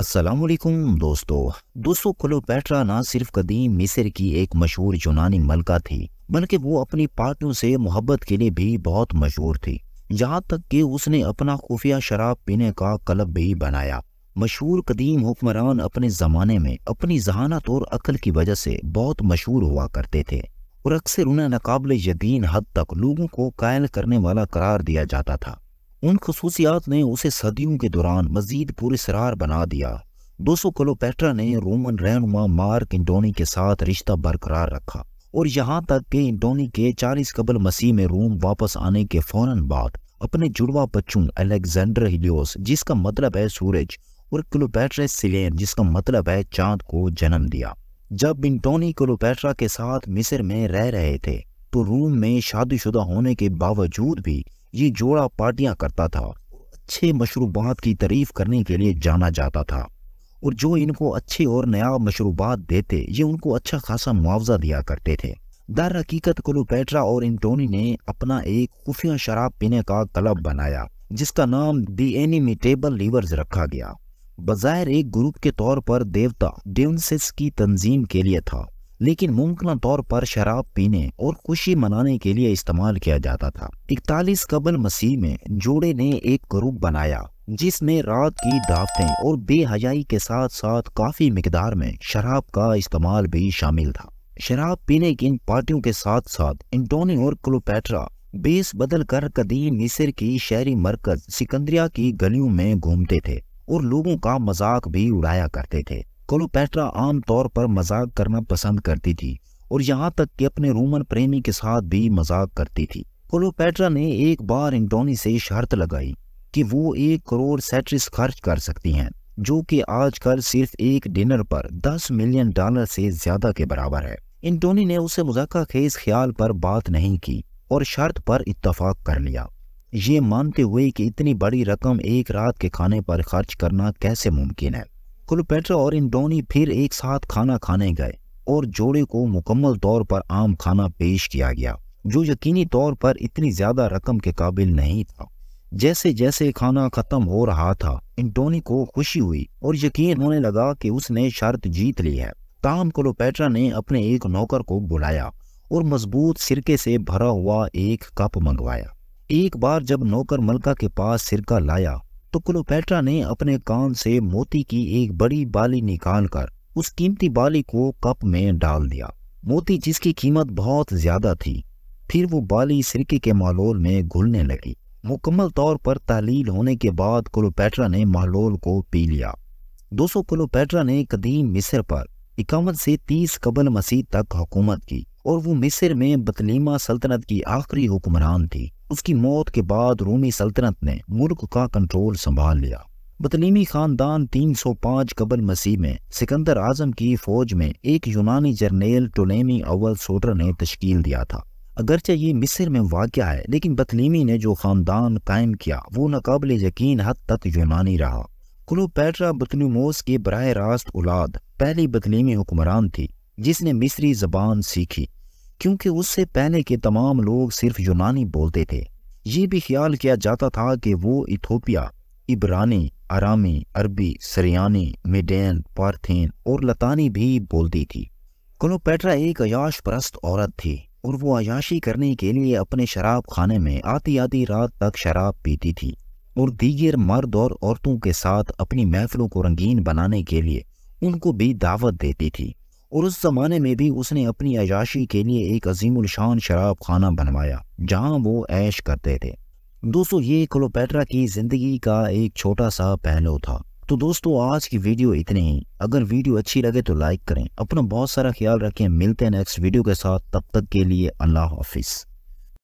असलकुम दोस्तों दोस्तों क्लोपैट्रा ना सिर्फ कदीम मिस्र की एक मशहूर यूनानी मलका थी बल्कि वो अपनी पार्टियों से मोहब्बत के लिए भी बहुत मशहूर थी यहाँ तक कि उसने अपना खुफिया शराब पीने का क्लब भी बनाया मशहूर कदीम हुक्मरान अपने ज़माने में अपनी जहानत और अकल की वजह से बहुत मशहूर हुआ करते थे और अक्सर उन्हें नाकबले यकीन हद तक लोगों को कायल करने वाला करार दिया जाता था उन खसूसियात ने उसे सदियों के दौरान मजीद पुरसरार बना दिया दो सौ कलोपेट्रा ने रोमन रहनुमा मार्क इंडोनी के साथ रिश्ता बरकरार रखा और यहाँ तक कि इंडोनी के चालीस कबल मसीह में रोम वापस आने के फौरन बाद अपने जुड़वा बच्चों अलेक्जेंडर हिलियोस जिसका मतलब है सूरज और क्लोपैट्रा सिलेन जिसका मतलब है चांद को जन्म दिया जब इंटोनी क्लोपेट्रा के साथ मिस्र में रह रहे थे तो रोम में शादीशुदा होने के बावजूद भी ये जोड़ा पार्टियां करता था अच्छे मशरूबात की तारीफ करने के लिए जाना जाता था और जो इनको अच्छे और नया मशरूबात देते ये उनको अच्छा खासा मुआवजा दिया करते थे दर हकीकत क्लोपेट्रा और इंटोनी ने अपना एक खुफिया शराब पीने का क्लब बनाया जिसका नाम दी एनिमिटेबल लीवर्स रखा गया बज़ाहिर एक ग्रुप के तौर पर देवता डेवनसिस की तंजीम के लिए था लेकिन मुमकिन तौर पर शराब पीने और खुशी मनाने के लिए इस्तेमाल किया जाता था इकतालीस कबल मसीह में जोड़े ने एक ग्रुप बनाया जिसमें रात की दावतें और बेहजाई के साथ साथ काफ़ी मकदार में शराब का इस्तेमाल भी शामिल था शराब पीने की इन पार्टियों के साथ साथ इंटोनी और क्लोपेट्रा बेस बदल कर कदीम मिसर की शहरी मरकज सिकंदरिया की गलियों में घूमते थे और लोगों का मजाक भी उड़ाया करते थे आम आमतौर पर मजाक करना पसंद करती थी और यहाँ तक कि अपने रोमन प्रेमी के साथ भी मजाक करती थी कोलोपैट्रा ने एक बार एंटोनी से शर्त लगाई कि वो एक करोड़ सेट्रिस खर्च कर सकती हैं जो कि आजकल सिर्फ एक डिनर पर दस मिलियन डॉलर से ज़्यादा के बराबर है एंटोनी ने उसे मजाका खेज ख्याल पर बात नहीं की और शर्त पर इतफाक कर लिया ये मानते हुए कि इतनी बड़ी रकम एक रात के खाने पर खर्च करना कैसे मुमकिन है कुलपेट्रा और इंडोनी फिर एक साथ खाना खाने गए और जोड़े को मुकम्मल तौर पर आम खाना पेश किया गया जो यकीनी तौर पर इतनी ज़्यादा रकम के काबिल नहीं था जैसे जैसे खाना ख़त्म हो रहा था इंटोनी को खुशी हुई और यकीन होने लगा कि उसने शर्त जीत ली है ताम क्लोपेट्रा ने अपने एक नौकर को बुलाया और मजबूत सिरके से भरा हुआ एक कप मंगवाया एक बार जब नौकर मलका के पास सिरका लाया तो क्लोपेट्रा ने अपने कान से मोती की एक बड़ी बाली निकालकर उस कीमती बाली को कप में डाल दिया मोती जिसकी कीमत बहुत ज्यादा थी फिर वो बाली सिरके के माहौल में घुलने लगी मुकम्मल तौर पर तालील होने के बाद क्लोपेट्रा ने माहौल को पी लिया दोस्तों क्लोपेट्रा ने कदीम मिस्र पर इक्यावन से तीस कबल मसीह तक हुकूमत की और वो मिस्र में बतलीमा सल्तनत की आखिरी हुक्मरान थी उसकी मौत के बाद रूमी सल्तनत ने मुल्क का कंट्रोल संभाल लिया बतलीमी खानदान 305 कबल मसीह में सिकंदर आजम की फौज में एक यूनानी जर्नेल टोलेमी अव्वल सोटर ने तश्कील दिया था अगरचे ये मिस्र में वाक़ है लेकिन बतलीमी ने जो ख़ानदान कायम किया वो नाकबले यकीन हद तक यूनानी रहा क्लोपैट्रा बतलूमोस के बरह रास्त औलाद पहली बतलीमी हुक्मरान थी जिसने मिस्री जबान सीखी क्योंकि उससे पहले के तमाम लोग सिर्फ यूनानी बोलते थे ये भी ख्याल किया जाता था कि वो इथोपिया इब्रानी आरामी अरबी सरियानी मिडेन पार्थेन और लतानी भी बोलती थी क्लोपेट्रा एक अयाश परस्त औरत थी और वो अयाशी करने के लिए अपने शराब खाने में आती आती रात तक शराब पीती थी और दीगर मर्द और औरतों के साथ अपनी महफिलों को रंगीन बनाने के लिए उनको भी दावत देती थी और उस ज़माने में भी उसने अपनी अजाशी के लिए एक अजीम शान शराब खाना बनवाया जहाँ वो ऐश करते थे दोस्तों ये क्लोपेट्रा की ज़िंदगी का एक छोटा सा पहलू था तो दोस्तों आज की वीडियो इतनी ही अगर वीडियो अच्छी लगे तो लाइक करें अपना बहुत सारा ख्याल रखें मिलते हैं नेक्स्ट वीडियो के साथ तब तक के लिए अल्लाह हाफिज़